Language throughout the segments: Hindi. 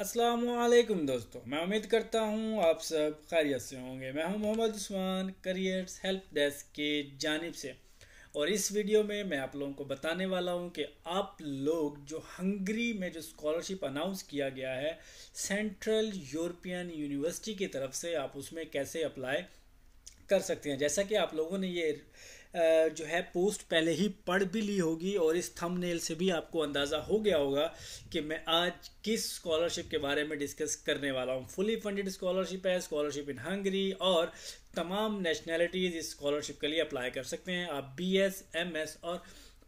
असलकुम दोस्तों मैं उम्मीद करता हूँ आप सब खैरियत से होंगे मैं हूँ Mohammad Usman careers help desk के जानब से और इस वीडियो में मैं आप लोगों को बताने वाला हूँ कि आप लोग जो हंगरी में जो स्कॉलरशिप अनाउंस किया गया है सेंट्रल यूरोपियन यूनिवर्सिटी की तरफ से आप उसमें कैसे अप्लाई कर सकते हैं जैसा कि आप लोगों ने ये जो है पोस्ट पहले ही पढ़ भी ली होगी और इस थंबनेल से भी आपको अंदाज़ा हो गया होगा कि मैं आज किस स्कॉलरशिप के बारे में डिस्कस करने वाला हूँ फुली फंडेड स्कॉलरशिप है स्कॉलरशिप इन हंगरी और तमाम नेशनैलिटीज़ इस स्कॉलरशिप के लिए अप्लाई कर सकते हैं आप बी एस एम एस और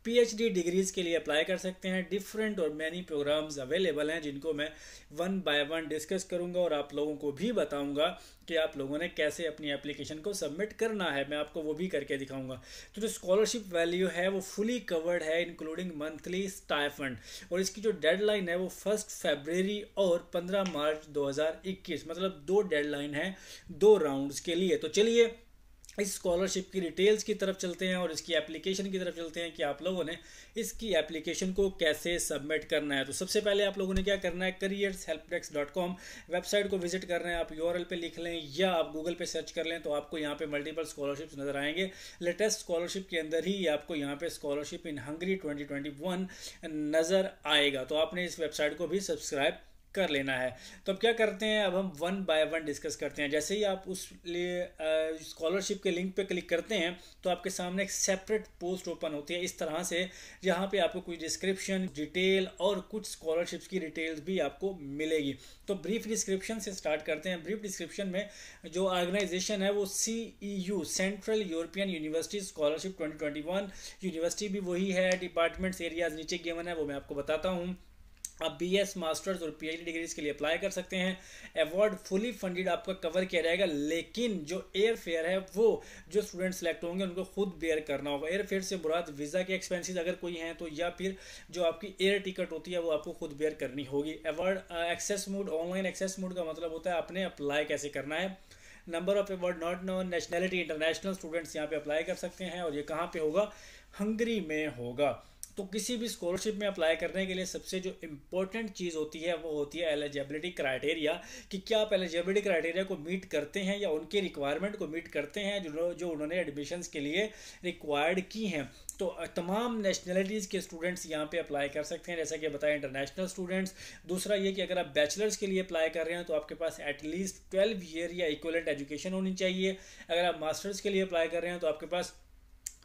पीएचडी डिग्रीज़ के लिए अप्लाई कर सकते हैं डिफरेंट और मैनी प्रोग्राम्स अवेलेबल हैं जिनको मैं वन बाय वन डिस्कस करूंगा और आप लोगों को भी बताऊंगा कि आप लोगों ने कैसे अपनी एप्लीकेशन को सबमिट करना है मैं आपको वो भी करके दिखाऊंगा तो जो स्कॉलरशिप वैल्यू है वो फुली कवर्ड है इंक्लूडिंग मंथली स्टाइफंड और इसकी जो डेडलाइन है वो फर्स्ट फेबररी और पंद्रह मार्च दो मतलब दो डेडलाइन है दो राउंड्स के लिए तो चलिए इस स्कॉलरशिप की डिटेल्स की तरफ चलते हैं और इसकी एप्लीकेशन की तरफ चलते हैं कि आप लोगों ने इसकी एप्लीकेशन को कैसे सबमिट करना है तो सबसे पहले आप लोगों ने क्या करना है careers help desk dot com website को विजिट कर रहे हैं आप यू पे लिख लें या आप गूगल पे सर्च कर लें तो आपको यहाँ पे मल्टीपल स्कॉलरशिप्स नजर आएंगे लेटेस्ट स्कॉलरशिप के अंदर ही आपको यहाँ पे स्कॉलरशिप इन हंगरी ट्वेंटी नज़र आएगा तो आपने इस वेबसाइट को भी सब्सक्राइब कर लेना है तो अब क्या करते हैं अब हम वन बाय वन डिस्कस करते हैं जैसे ही आप उस लिए स्कॉलरशिप के लिंक पे क्लिक करते हैं तो आपके सामने एक सेपरेट पोस्ट ओपन होती है इस तरह से जहाँ पे आपको कुछ डिस्क्रिप्शन डिटेल और कुछ स्कॉलरशिप्स की डिटेल्स भी आपको मिलेगी तो ब्रीफ डिस्क्रिप्शन से स्टार्ट करते हैं ब्रीफ डिस्क्रिप्शन में जो ऑर्गेनाइजेशन है वो C E U central European university scholarship twenty university भी वही है डिपार्टमेंट्स एरियाज नीचे गेवन है वो मैं आपको बताता हूँ आप बी एस मास्टर्स और पीएचडी डिग्रीज के लिए अप्लाई कर सकते हैं अवार्ड फुली फंडेड आपका कवर किया जाएगा लेकिन जो एयर फेयर है वो जो स्टूडेंट सेलेक्ट होंगे उनको खुद बेयर करना होगा एयर फेयर से बुरा वीज़ा के एक्सपेंसेस अगर कोई हैं तो या फिर जो आपकी एयर टिकट होती है वो आपको खुद बेयर करनी होगी award access mode online access mode का मतलब होता है आपने अप्लाई कैसे करना है number of award not no nationality international students यहाँ पे अप्लाई कर सकते हैं और ये कहाँ पर होगा हंगरी में होगा तो किसी भी स्कॉलरशिप में अप्लाई करने के लिए सबसे जो इम्पोर्टेंट चीज़ होती है वो होती है एलिजिबिलिटी क्राइटेरिया कि क्या आप एलिजिबिलिटी क्राइटेरिया को मीट करते हैं या उनके रिक्वायरमेंट को मीट करते हैं जो जो उन्होंने एडमिशन्स के लिए रिक्वायर्ड की हैं तो तमाम नेशनलिटीज़ के स्टूडेंट्स यहाँ पे अप्लाई कर सकते हैं जैसा कि बताया इंटरनेशनल स्टूडेंट्स दूसरा ये कि अगर आप बैचलर्स के लिए अप्लाई कर रहे हैं तो आपके पास एटलीस्ट ट्वेल्व ईयर या इक्वलेंट एजुकेशन होनी चाहिए अगर आप मास्टर्स के लिए अप्लाई कर रहे हैं तो आपके पास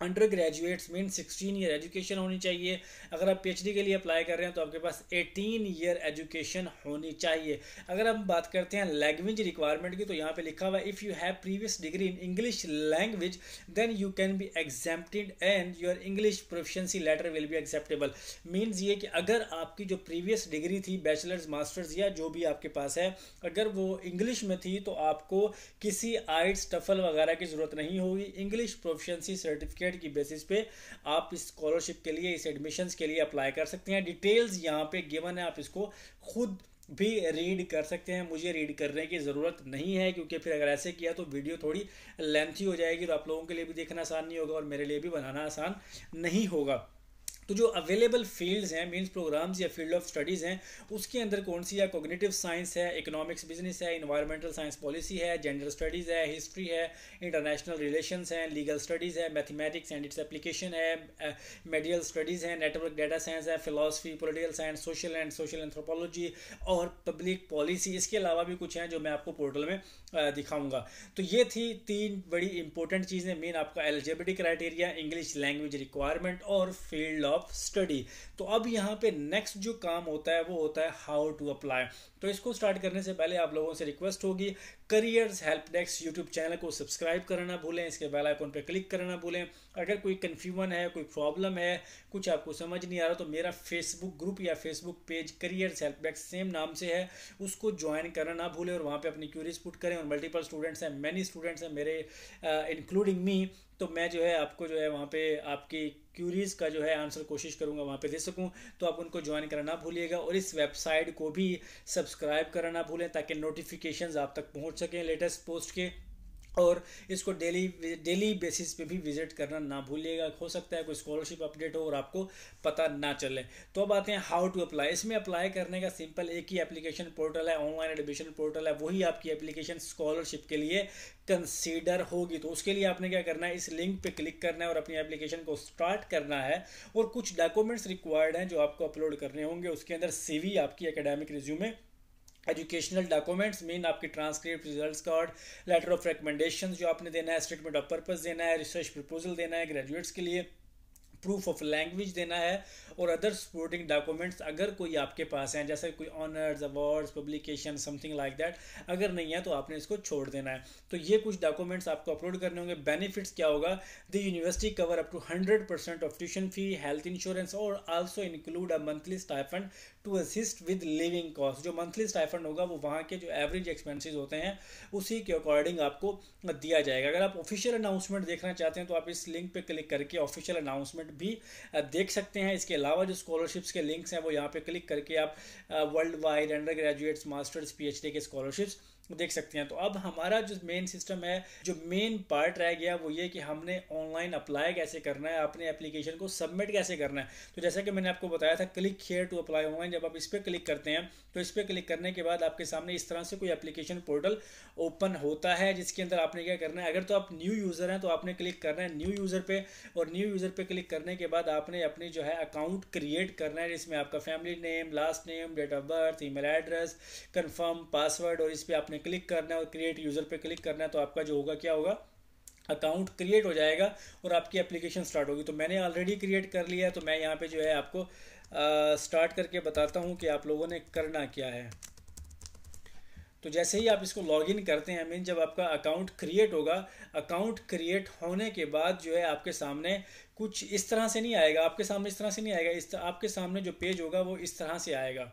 undergraduates mean 16 year education होनी चाहिए अगर आप पीएचडी के लिए अप्लाई कर रहे हैं तो आपके पास 18 ईयर एजुकेशन होनी चाहिए अगर हम बात करते हैं लैंग्वेज रिक्वायरमेंट की तो यहाँ पे लिखा हुआ है if you have previous degree in English language then you can be exempted and your English proficiency letter will be acceptable means ये कि अगर आपकी जो प्रीवियस डिग्री थी बैचलर्स मास्टर्स या जो भी आपके पास है अगर वो इंग्लिश में थी तो आपको किसी आइट्स टफल वगैरह की ज़रूरत नहीं होगी इंग्लिश प्रोफिशंसी सर्टिफिकेट सर्टिफिकेट की बेसिस पे आप इस स्कॉलरशिप के लिए इस एडमिशन्स के लिए अप्लाई कर सकते हैं डिटेल्स यहाँ पे गिवन है आप इसको खुद भी रीड कर सकते हैं मुझे रीड करने की ज़रूरत नहीं है क्योंकि फिर अगर ऐसे किया तो वीडियो थोड़ी लेंथी हो जाएगी और तो आप लोगों के लिए भी देखना आसान नहीं होगा और मेरे लिए भी बनाना आसान नहीं होगा तो जो अवेलेबल फील्ड्स हैं मीन्स प्रोग्राम्स या फील्ड ऑफ स्टडीज़ हैं उसके अंदर कौन सी है कोगनेटिव साइंस है इकोनॉमिक्स बिजनेस है इन्वायरमेंटल साइंस पॉलिसी है जेंडर स्टडीज़ है हिस्ट्री है इंटरनेशनल रिलेशंस uh, हैं लीगल स्टडीज़ है मैथमेटिक्स एंड इट्स एप्लीकेशन है मेडिकल स्टडीज़ हैं नेटवर्क डाटा साइंस है philosophy political science social and social anthropology और पब्लिक पॉलिसी इसके अलावा भी कुछ हैं जो मैं आपको पोर्टल में uh, दिखाऊंगा तो ये थी तीन बड़ी इंपॉर्टेंट चीज़ें मेन आपका eligibility criteria English language requirement और फील्ड ऑफ ऑफ स्टडी तो अब यहाँ पे नेक्स्ट जो काम होता है वो होता है हाउ टू अप्लाई तो इसको स्टार्ट करने से पहले आप लोगों से रिक्वेस्ट होगी careers help desk YouTube channel को सब्सक्राइब करना भूलें इसके बेल आइकॉन पर क्लिक करना भूलें अगर कोई कन्फ्यूजन है कोई प्रॉब्लम है कुछ आपको समझ नहीं आ रहा तो मेरा फेसबुक ग्रुप या Facebook page careers help desk same नाम से है उसको ज्वाइन करना ना भूलें और वहाँ पर अपनी क्यूरीज पुट करें और मल्टीपल स्टूडेंट्स हैं मैनी स्टूडेंट्स हैं मेरे इंक्लूडिंग uh, मी तो मैं जो है आपको जो है वहाँ पे आपकी क्यूरीज का जो है आंसर कोशिश करूँगा वहाँ पे दे सकूँ तो आप उनको ज्वाइन करना ना भूलिएगा और इस वेबसाइट को भी सब्सक्राइब करना ना भूलें ताकि नोटिफिकेशंस आप तक पहुँच सकें लेटेस्ट पोस्ट के और इसको डेली डेली बेसिस पे भी विजिट करना ना भूलिएगा हो सकता है कोई स्कॉलरशिप अपडेट हो और आपको पता ना चले तो अब आते हैं हाउ टू अप्लाई इसमें अप्लाई करने का सिंपल एक ही एप्लीकेशन पोर्टल है ऑनलाइन एडमिशन पोर्टल है वही आपकी एप्लीकेशन स्कॉलरशिप के लिए कंसीडर होगी तो उसके लिए आपने क्या करना है इस लिंक पर क्लिक करना है और अपनी एप्लीकेशन को स्टार्ट करना है और कुछ डॉक्यूमेंट्स रिक्वायर्ड हैं जो आपको अपलोड करने होंगे उसके अंदर सी आपकी academic resume educational documents mean आपके transcript results card letter of recommendation जो आपने देना है स्टेटमेंट ऑफ पर्पस देना है रिसर्च प्रपोजल देना है ग्रेजुएट्स के लिए प्रूफ ऑफ लैंग्वेज देना है और अदर सपोर्टिंग डॉक्यूमेंट्स अगर कोई आपके पास हैं जैसे कोई honours awards publication something like that अगर नहीं है तो आपने इसको छोड़ देना है तो ये कुछ डॉक्यूमेंट्स आपको अपलोड करने होंगे बेनिफिट्स क्या होगा the university cover up to hundred percent of tuition fee health insurance और also include a monthly stipend to assist with living cost जो मंथली स्टाइफंड होगा वो वहाँ के जो एवरेज एक्सपेंसेस होते हैं उसी के अकॉर्डिंग आपको दिया जाएगा अगर आप ऑफिशियल अनाउंसमेंट देखना चाहते हैं तो आप इस लिंक पर क्लिक करके ऑफिशियल अनाउंसमेंट भी देख सकते हैं इसके अलावा जो स्कॉलरशिप्स के लिंक्स हैं वो यहाँ पर क्लिक करके आप world wide undergraduates masters P के स्कॉलरशिप्स देख सकते हैं तो अब हमारा जो मेन सिस्टम है जो मेन पार्ट रह गया वो ये कि हमने ऑनलाइन अप्लाई कैसे करना है अपने एप्लीकेशन को सबमिट कैसे करना है तो जैसा कि मैंने आपको बताया था click here to apply online जब आप इस पर क्लिक करते हैं तो इस पर क्लिक करने के बाद आपके सामने इस तरह से कोई एप्लीकेशन पोर्टल ओपन होता है जिसके अंदर आपने क्या करना है अगर तो आप न्यू यूज़र हैं तो आपने क्लिक करना है न्यू यूज़र पर और न्यू यूज़र पर क्लिक करने के बाद आपने अपनी जो है अकाउंट क्रिएट करना है जिसमें आपका family name last name date of birth e address confirm password और इस पर आपने आपने क्लिक करना है और क्रिएट यूज़र पे क्लिक करना है तो आपका जो होगा क्या होगा अकाउंट क्रिएट हो जाएगा और आपकी एप्लीकेशन स्टार्ट होगी तो मैंने ऑलरेडी क्रिएट कर लिया है तो मैं यहाँ पे जो है आपको आ, स्टार्ट करके बताता हूँ कि आप लोगों ने करना क्या है तो जैसे ही आप इसको लॉगिन करते हैं मीन जब आपका अकाउंट क्रिएट होगा अकाउंट क्रिएट होने के बाद जो है आपके सामने कुछ इस तरह से नहीं आएगा आपके सामने इस तरह से नहीं आएगा इस आपके सामने जो पेज होगा वो इस तरह से आएगा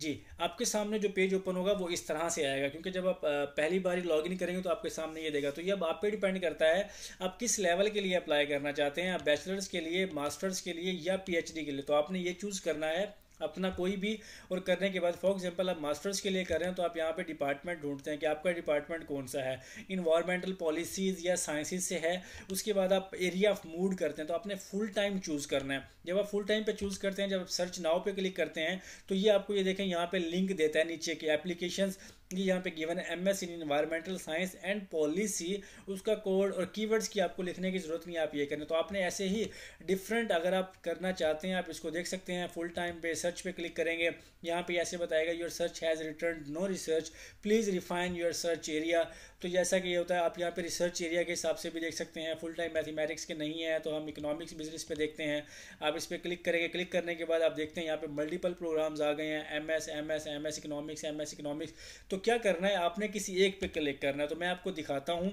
जी आपके सामने जो पेज ओपन होगा वो इस तरह से आएगा क्योंकि जब आप पहली बार लॉग इन करेंगे तो आपके सामने ये देगा तो ये अब आप पे डिपेंड करता है आप किस लेवल के लिए अप्लाई करना चाहते हैं आप बैचलर्स के लिए मास्टर्स के लिए या पीएचडी के लिए तो आपने ये चूज़ करना है अपना कोई भी और करने के बाद फॉर एग्जांपल आप मास्टर्स के लिए कर रहे हैं तो आप यहाँ पे डिपार्टमेंट ढूंढते हैं कि आपका डिपार्टमेंट कौन सा है इन्वायरमेंटल पॉलिसीज़ या साइंसिस से है उसके बाद आप एरिया ऑफ मूड करते हैं तो आपने फुल टाइम चूज़ करना है जब आप फुल टाइम पर चूज़ करते हैं जब आप सर्च नाव पर क्लिक करते हैं तो ये आपको ये देखें यहाँ पर लिंक देता है नीचे के एप्लीकेशन ये यहाँ पे गिवन है M S in environmental science and policy उसका कोड और कीवर्ड्स की आपको लिखने की ज़रूरत नहीं आप ये करें तो आपने ऐसे ही डिफरेंट अगर आप करना चाहते हैं आप इसको देख सकते हैं फुल टाइम पे सर्च पे क्लिक करेंगे यहाँ पे ऐसे बताएगा your search has return no research please refine your search area तो जैसा कि ये होता है आप यहाँ पर रिसर्च एरिया के हिसाब से भी देख सकते हैं फुल टाइम मैथमेटिक्स के नहीं है तो हम इकोनॉमिक्स बिजनेस पे देखते हैं आप इस पर क्लिक करेंगे क्लिक करने के बाद आप देखते हैं यहाँ पर मल्टीपल प्रोग्राम्स आ गए हैं M S M S M S economics M S economics तो तो क्या करना है आपने किसी एक पे क्लिक करना है तो मैं आपको दिखाता हूँ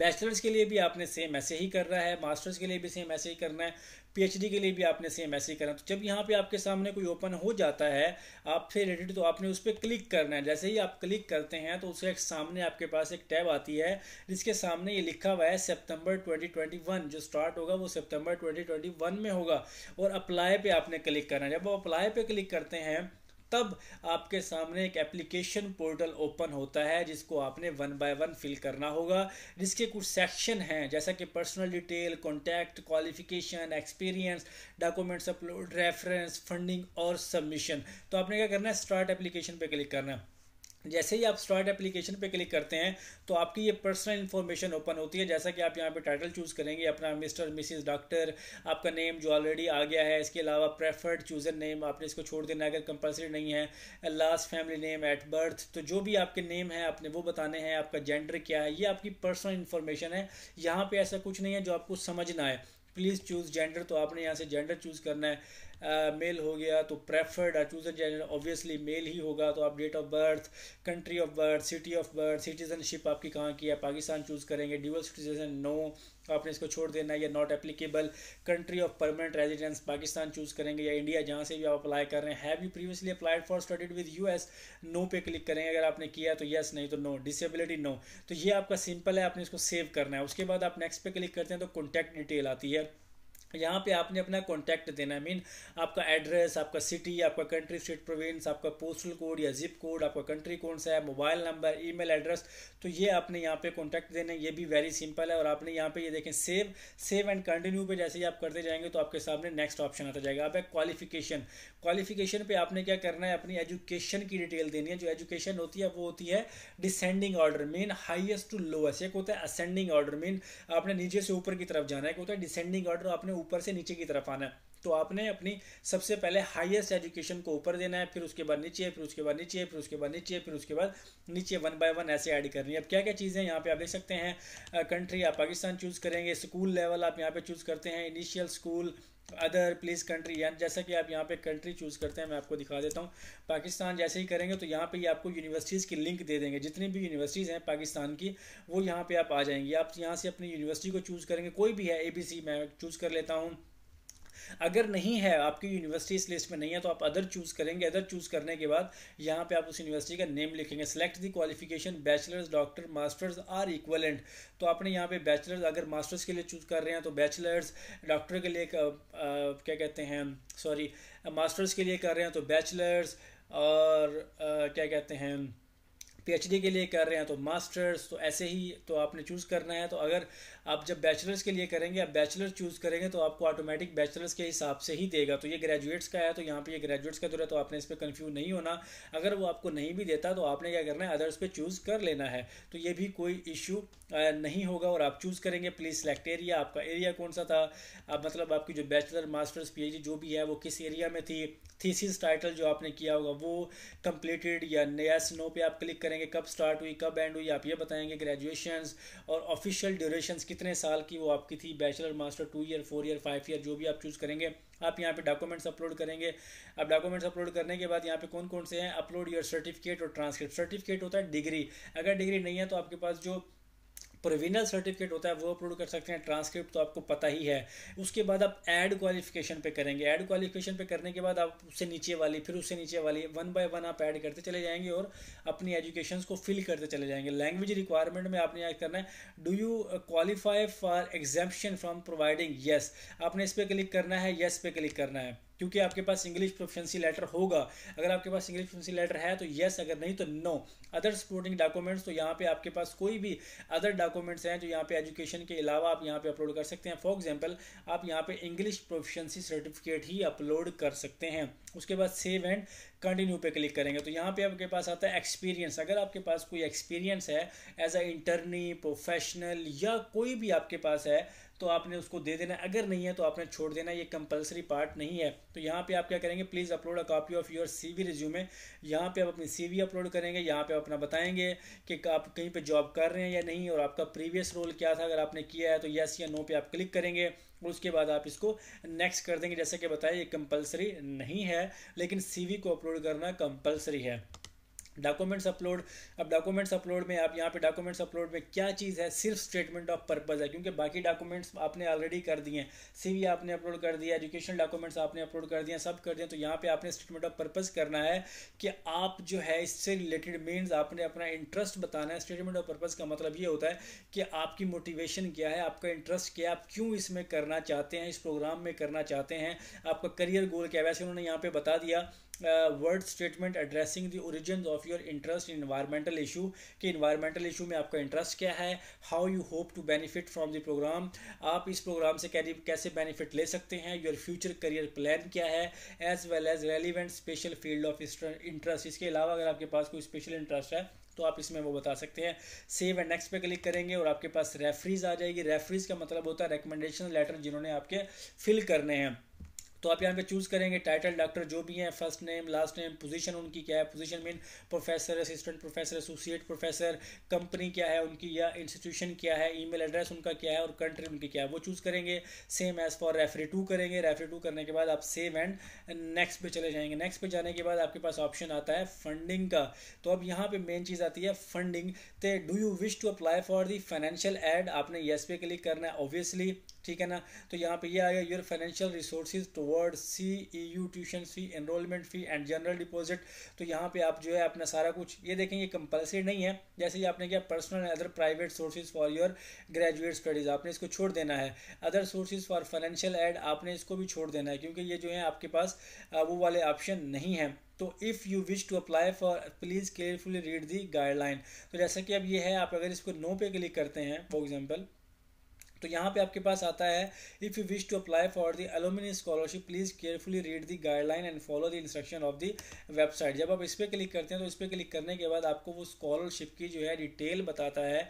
बैचलर्स के लिए भी आपने सेम ऐसे ही करना है मास्टर्स के लिए भी सेम ऐसे ही करना है पीएचडी के लिए भी आपने सेम ऐसे ही करना है तो जब यहाँ पे आपके सामने कोई ओपन हो जाता है आपसे रिलेटेड तो आपने उस पर क्लिक करना है जैसे ही आप क्लिक करते हैं तो उसके सामने आपके पास एक टैब आती है जिसके सामने ये लिखा हुआ है सितंबर ट्वेंटी जो स्टार्ट होगा वो सेप्टेम्बर ट्वेंटी में होगा और अप्लाई पर आपने क्लिक करना है जब वो अप्लाई पे क्लिक करते हैं तब आपके सामने एक एप्लीकेशन पोर्टल ओपन होता है जिसको आपने वन बाय वन फिल करना होगा जिसके कुछ सेक्शन हैं जैसा कि personal detail contact qualification experience documents upload reference funding और सबमिशन तो आपने क्या करना है स्टार्ट एप्लीकेशन पर क्लिक करना है जैसे ही आप स्टार्ट एप्लीकेशन पे क्लिक करते हैं तो आपकी ये पर्सनल इन्फॉर्मेशन ओपन होती है जैसा कि आप यहाँ पे टाइटल चूज़ करेंगे अपना मिस्टर मिसिज डॉक्टर आपका नेम जो ऑलरेडी आ गया है इसके अलावा प्रेफर्ड चूज़र नेम आपने इसको छोड़ देना अगर कंपलसरी नहीं है last family name at birth तो जो भी आपके नेम है आपने वो बताने हैं आपका जेंडर क्या है ये आपकी पर्सनल इन्फॉर्मेशन है यहाँ पर ऐसा कुछ नहीं है जो आपको समझना है प्लीज़ चूज़ जेंडर तो आपने यहाँ से जेंडर चूज़ करना है मेल हो गया तो preferred chosen gender obviously male ही होगा तो आप date of birth country of birth city of birth citizenship आपकी कहाँ की है पाकिस्तान चूज़ करेंगे ड्यूअल सिटीजन नो आपने इसको छोड़ देना या not applicable country of permanent residence Pakistan choose करेंगे या इंडिया जहाँ से भी आप अप्लाई कर रहे हैं have you previously applied for studied with U S no पे क्लिक करेंगे अगर आपने किया तो येस नहीं तो नो डिसेबिलिटी नो तो ये आपका सिंपल है आपने इसको सेव करना है उसके बाद आप नेक्स्ट पे क्लिक करते हैं तो कॉन्टैक्ट डिटेल आती है यहाँ पे आपने अपना कॉन्टैक्ट देना है मीन आपका एड्रेस आपका सिटी आपका कंट्री स्टेट प्रोविंस आपका पोस्टल कोड या जिप कोड आपका कंट्री कौन सा है मोबाइल नंबर ईमेल एड्रेस तो ये आपने यहाँ पे कॉन्टैक्ट देना है ये भी वेरी सिंपल है और आपने यहाँ पे ये देखें सेव सेव एंड कंटिन्यू पे जैसे ही आप करते जाएंगे तो आपके सामने नेक्स्ट ऑप्शन आता जाएगा अब एक क्वालिफिकेशन क्वालिफिकेशन पर आपने क्या करना है अपनी एजुकेशन की डिटेल देनी है जो एजुकेशन होती है वो होती है descending order mean highest to lowest एक होता है असेंडिंग ऑर्डर मीन आपने नीचे से ऊपर की तरफ जाना है एक होता है डिसेंडिंग ऑर्डर आपने ऊपर से नीचे की तरफ आना है तो आपने अपनी सबसे पहले हाईएस्ट एजुकेशन को ऊपर देना है फिर उसके बाद नीचे फिर उसके बाद नीचे फिर उसके बाद नीचे फिर उसके बाद नीचे वन बाय वन ऐसे ऐड करनी है अब क्या क्या चीज़ें यहाँ पे आप देख सकते हैं कंट्री आप पाकिस्तान चूज़ करेंगे स्कूल लेवल आप यहाँ पे चूज़ करते हैं initial school other place country यानी जैसा कि आप यहाँ पे कंट्री चूज़ करते हैं मैं आपको दिखा देता हूँ पाकिस्तान जैसे ही करेंगे तो यहाँ पे ये आपको यूनिवर्सिटीज़ की लिंक दे देंगे जितनी भी यूनिवर्सिटीज़ हैं पाकिस्तान की वो यहाँ पे आप आ जाएंगी आप यहाँ से अपनी यूनिवर्सिटी को चूज़ करेंगे कोई भी है ए मैं चूज़ कर लेता हूँ अगर नहीं है आपकी यूनिवर्सिटी इस लिस्ट में नहीं है तो आप अदर चूज़ करेंगे अदर चूज़ करने के बाद यहाँ पे आप उस यूनिवर्सिटी का नेम लिखेंगे select the qualification bachelors doctor masters or equivalent तो आपने यहाँ पे बैचलर्स अगर मास्टर्स के लिए चूज़ कर रहे हैं तो बैचलर्स डॉक्टर के लिए आ, आ, क्या कहते हैं सॉरी मास्टर्स के लिए कर रहे हैं तो बैचलर्स और आ, क्या कहते हैं पीएचडी के लिए कर रहे हैं तो मास्टर्स तो ऐसे ही तो आपने चूज़ करना है तो अगर आप जब बैचलर्स के लिए करेंगे आप बैचलर चूज़ करेंगे तो आपको ऑटोमेटिक बैचलर्स के हिसाब से ही देगा तो ये ग्रेजुएट्स का है तो यहाँ पे ये ग्रेजुएट्स का जो है तो आपने इस पर कन्फ्यूज नहीं होना अगर वो आपको नहीं भी देता तो आपने क्या करना है अदर्स पर चूज़ कर लेना है तो ये भी कोई इशू नहीं होगा और आप चूज़ करेंगे प्लीज़ सेलेक्ट एरिया आपका एरिया कौन सा था आप मतलब आपकी जो बैचलर मास्टर्स पी जो भी है वो किस एरिया में थी थीसिस टाइटल जो आपने किया होगा वो कंप्लीटेड या नया स्नो पे आप क्लिक करेंगे करेंगे कब स्टार्ट हुई कब एंड हुई आप ये बताएंगे ग्रेजुएशन और ऑफिशियल ड्यूरेशन कितने साल की वो आपकी थी bachelor master two year four year five year जो भी आप चूज़ करेंगे आप यहाँ पे डॉक्यूमेंट्स अपलोड करेंगे अब डॉक्यूमेंट्स अपलोड करने के बाद यहाँ पे कौन कौन से हैं अपलोड योर सर्टिफिकेट और ट्रांसक्रिप्ट सर्टिफिकेट होता है डिग्री अगर डिग्री नहीं है तो आपके पास जो प्रोविनल सर्टिफिकेट होता है वो अपलोड कर सकते हैं ट्रांसक्रिप्ट तो आपको पता ही है उसके बाद आप ऐड क्वालिफिकेशन पे करेंगे ऐड क्वालिफिकेशन पे करने के बाद आप उससे नीचे वाली फिर उससे नीचे वाली वन बाय वन आप ऐड करते चले जाएंगे और अपनी एजुकेशन को फिल करते चले जाएंगे लैंग्वेज रिक्वायरमेंट में आपने याद करना है do you qualify for exemption from providing yes आपने इस पर क्लिक करना है येस पे क्लिक करना है क्योंकि आपके पास इंग्लिश प्रोफेंसी लेटर होगा अगर आपके पास इंग्लिश प्रोफेंसी लेटर है तो येस अगर नहीं तो नो अदर सपोर्टिंग डॉक्यूमेंट्स तो यहाँ पे आपके पास कोई भी अदर डॉक्यूमेंट्स हैं जो यहाँ पे एजुकेशन के अलावा आप यहाँ पे अपलोड कर सकते हैं फॉर एग्जाम्पल आप यहाँ पे इंग्लिश प्रोफिशंसी सर्टिफिकेट ही अपलोड कर सकते हैं उसके बाद सेव एंड कंटिन्यू पे क्लिक करेंगे तो यहाँ पे आपके पास आता है एक्सपीरियंस अगर आपके पास कोई एक्सपीरियंस है एज अ इंटरनी प्रोफेशनल या कोई भी आपके पास है तो आपने उसको दे देना अगर नहीं है तो आपने छोड़ देना ये कंपलसरी पार्ट नहीं है तो यहाँ पे आप क्या करेंगे please upload a copy of your C V resume यहाँ पर आप अपनी सी वी अपलोड करेंगे यहाँ पर अपना बताएंगे कि आप कहीं पर जॉब कर रहे हैं या नहीं और आपका प्रीवियस रोल क्या था अगर आपने किया है तो येस या नो पे आप क्लिक करेंगे और उसके बाद आप इसको नेक्स्ट कर देंगे जैसे कि बताया ये कंपलसरी नहीं है लेकिन वी को अपलोड करना कंपलसरी है डॉक्यूमेंट्स अपलोड अब डॉक्यूमेंट्स अपलोड में आप यहाँ पे डॉक्यूमेंट्स अपलोड में क्या चीज़ है सिर्फ स्टेटमेंट ऑफ पर्पज़ है क्योंकि बाकी डॉक्यूमेंट्स आपने ऑलरेडी कर दिए हैं सीवी आपने अपलोड कर दिया एजुकेशन डॉक्यूमेंट्स आपने अपलोड कर दिए सब कर दिए तो यहाँ पे आपने स्टेटमेंट ऑफ पर्पज़ करना है कि आप जो है इससे रिलेटेड मीन्स आपने अपना इंटरेस्ट बताना है स्टेटमेंट ऑफ पर्पज़ का मतलब ये होता है कि आपकी मोटिवेशन क्या है आपका इंटरेस्ट क्या है आप क्यों इसमें करना चाहते हैं इस प्रोग्राम में करना चाहते हैं आपका करियर गोल क्या है वैसे उन्होंने यहाँ पर बता दिया word statement addressing the origin of your interest in environmental issue कि इन्वायरमेंटल इशू में आपका इंटरेस्ट क्या है how you hope to benefit from the program आप इस प्रोग्राम से कैसे बेनिफिट ले सकते हैं योर फ्यूचर करियर प्लान क्या है as well as relevant special field of interest इसके अलावा अगर आपके पास कोई स्पेशल इंटरेस्ट है तो आप इसमें वो बता सकते हैं सेव एंड नेक्स्ट पे क्लिक करेंगे और आपके पास रेफरीज आ जाएगी रेफरीज का मतलब होता है रिकमेंडेशन लेटर जिन्होंने आपके फिल करने हैं तो आप यहाँ पे चूज़ करेंगे टाइटल डॉक्टर जो भी हैं first name last name position उनकी क्या है position mean professor assistant professor associate professor company क्या है उनकी या इंस्टीट्यूशन क्या है ईमेल एड्रेस उनका क्या है और कंट्री उनकी क्या है वो चूज़ करेंगे same as for referee two करेंगे रेफरी टू करने के बाद आप सेम एंड नेक्स्ट पे चले जाएंगे नेक्स्ट पे जाने के बाद आपके पास ऑप्शन आता है फंडिंग का तो अब यहाँ पे मेन चीज़ आती है फंडिंग तो do you wish to apply for the financial aid आपने येस पे क्लिक करना है ऑब्वियसली ठीक है ना तो यहाँ पे ये आएगा your financial resources toward C E U tuition fee enrollment fee and general deposit तो यहाँ पे आप जो है अपना सारा कुछ ये देखें ये कंपलसरी नहीं है जैसे ही आपने किया personal and other private sources for your graduate studies आपने इसको छोड़ देना है other sources for financial aid आपने इसको भी छोड़ देना है क्योंकि ये जो है आपके पास वो वाले ऑप्शन नहीं है तो if you wish to apply for please carefully read the guideline तो जैसा कि अब ये है आप अगर इसको नो पे क्लिक करते हैं फॉर एग्जाम्पल तो यहाँ पे आपके पास आता है if you wish to apply for the alumni scholarship please carefully read the guideline and follow the instruction of the website जब आप इस पर क्लिक करते हैं तो इस पर क्लिक करने के बाद आपको वो स्कॉलरशिप की जो है डिटेल बताता है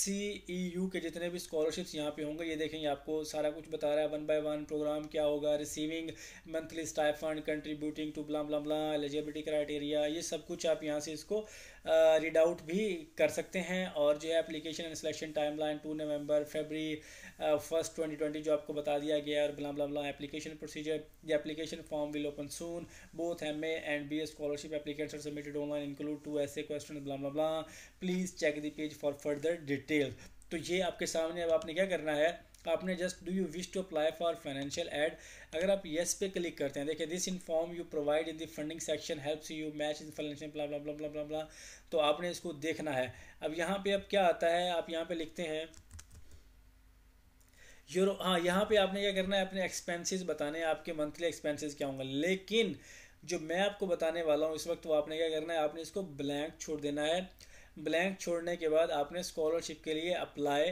सी ई यू के जितने भी स्कॉलरशिप्स यहाँ पे होंगे ये देखेंगे आपको सारा कुछ बता रहा है वन बाय वन प्रोग्राम क्या होगा receiving monthly stipend contributing to blah blah blah eligibility criteria ये सब कुछ आप यहाँ से इसको रीड आउट भी कर सकते हैं और जो है application and selection timeline to November February first twenty twenty जो आपको बता दिया गया और blah blah blah application procedure the application form will open soon both M A and B A scholarship applicants submitted online include to ऐसे question blah blah please check the page for further detail तो ये आपके सामने अब आपने क्या करना है आपने just do you wish to apply for financial aid अगर आप येस पे क्लिक करते हैं देखिए this inform you provide in the funding section helps you match in financial blah blah blah blah blah तो आपने इसको देखना है अब यहाँ पे अब क्या आता है आप यहाँ पे लिखते हैं यूरो हाँ यहाँ पे आपने क्या करना है अपने एक्सपेंसिस बताने हैं आपके मंथली एक्सपेंसिस क्या होंगे लेकिन जो मैं आपको बताने वाला हूँ इस वक्त वो आपने क्या करना है आपने इसको ब्लैंक छोड़ देना है ब्लैंक छोड़ने के बाद आपने स्कॉलरशिप के लिए अप्लाई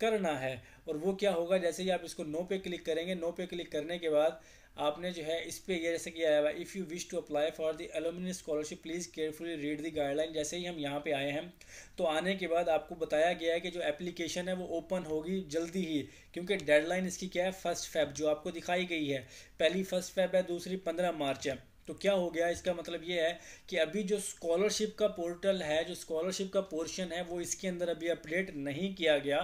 करना है और वो क्या होगा जैसे ही आप इसको नो पे क्लिक करेंगे नो पे क्लिक करने के बाद आपने जो है इस पे जैसे आया हुआ if you wish to apply for the alumni scholarship please carefully read the guideline जैसे ही हम यहाँ पे आए हैं तो आने के बाद आपको बताया गया है कि जो एप्लीकेशन है वो ओपन होगी जल्दी ही क्योंकि डेडलाइन इसकी क्या है फर्स्ट फैब जो आपको दिखाई गई है पहली फर्स्ट फैब है दूसरी पंद्रह मार्च है तो क्या हो गया इसका मतलब ये है कि अभी जो स्कॉलरशिप का पोर्टल है जो स्कॉलरशिप का पोर्शन है वो इसके अंदर अभी अपडेट नहीं किया गया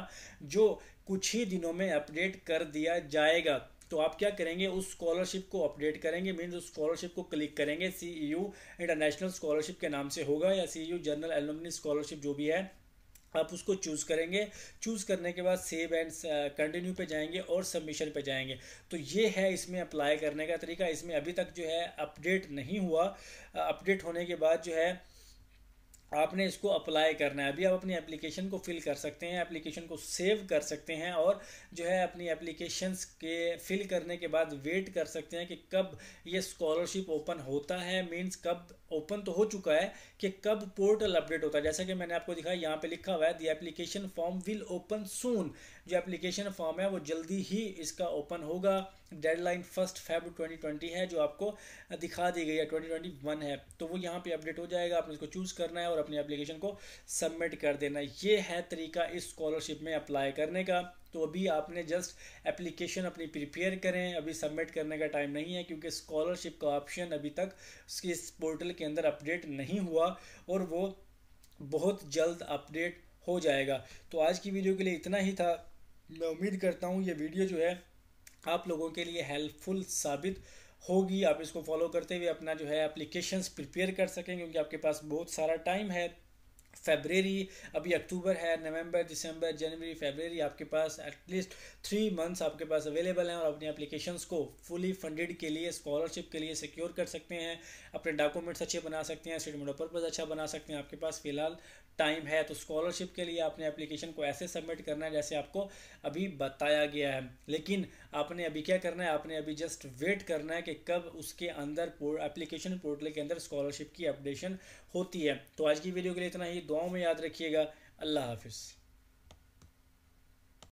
जो कुछ ही दिनों में अपडेट कर दिया जाएगा तो आप क्या करेंगे उस स्कॉलरशिप को अपडेट करेंगे मीन उस स्कॉलरशिप को क्लिक करेंगे सी इंटरनेशनल स्कॉलरशिप के नाम से होगा या C U general alumni scholarship जो भी है आप उसको चूज़ करेंगे चूज़ करने के बाद सेव एंड कंटिन्यू पे जाएंगे और सबमिशन पे जाएंगे तो ये है इसमें अप्लाई करने का तरीका इसमें अभी तक जो है अपडेट नहीं हुआ अपडेट uh, होने के बाद जो है आपने इसको अप्लाई करना है अभी आप अपनी एप्लीकेशन को फिल कर सकते हैं एप्लीकेशन को सेव कर सकते हैं और जो है अपनी एप्लीकेशंस के फिल करने के बाद वेट कर सकते हैं कि कब ये स्कॉलरशिप ओपन होता है मींस कब ओपन तो हो चुका है कि कब पोर्टल अपडेट होता है जैसा कि मैंने आपको दिखाया यहाँ पे लिखा हुआ है the application form will open soon जो एप्लीकेशन फॉर्म है वो जल्दी ही इसका ओपन होगा डेडलाइन फर्स्ट फेब 2020 है जो आपको दिखा दी गई है 2021 है तो वो यहाँ पे अपडेट हो जाएगा आपने इसको चूज़ करना है और अपनी एप्लीकेशन को सबमिट कर देना ये है तरीका इस स्कॉलरशिप में अप्लाई करने का तो अभी आपने जस्ट एप्लीकेशन अपनी प्रिपेयर करें अभी सबमिट करने का टाइम नहीं है क्योंकि स्कॉलरशिप का ऑप्शन अभी तक उसके इस पोर्टल के अंदर अपडेट नहीं हुआ और वो बहुत जल्द अपडेट हो जाएगा तो आज की वीडियो के लिए इतना ही था मैं उम्मीद करता हूँ ये वीडियो जो है आप लोगों के लिए हेल्पफुल साबित होगी आप इसको फॉलो करते हुए अपना जो है एप्लीकेशंस प्रिपेयर कर सकें क्योंकि आपके पास बहुत सारा टाइम है फेबरेरी अभी अक्टूबर है नवंबर दिसंबर जनवरी फेबररी आपके पास एटलीस्ट थ्री मंथ्स आपके पास अवेलेबल हैं और अपनी एप्लीकेशंस को फुली फंडेड के लिए स्कॉलरशिप के लिए सिक्योर कर सकते हैं अपने डॉक्यूमेंट्स अच्छे बना सकते हैं स्टेटमेंट ऑफ पर्पज़ अच्छा बना सकते हैं आपके पास फिलहाल टाइम है तो स्कॉलरशिप के लिए आपने एप्लीकेशन को ऐसे सबमिट करना है जैसे आपको अभी बताया गया है लेकिन आपने अभी क्या करना है आपने अभी जस्ट वेट करना है कि कब उसके अंदर एप्लीकेशन पोर्टल के अंदर स्कॉलरशिप की अपडेशन होती है तो आज की वीडियो के लिए इतना ही दुआओं में याद रखिएगा अल्लाह हाफिज़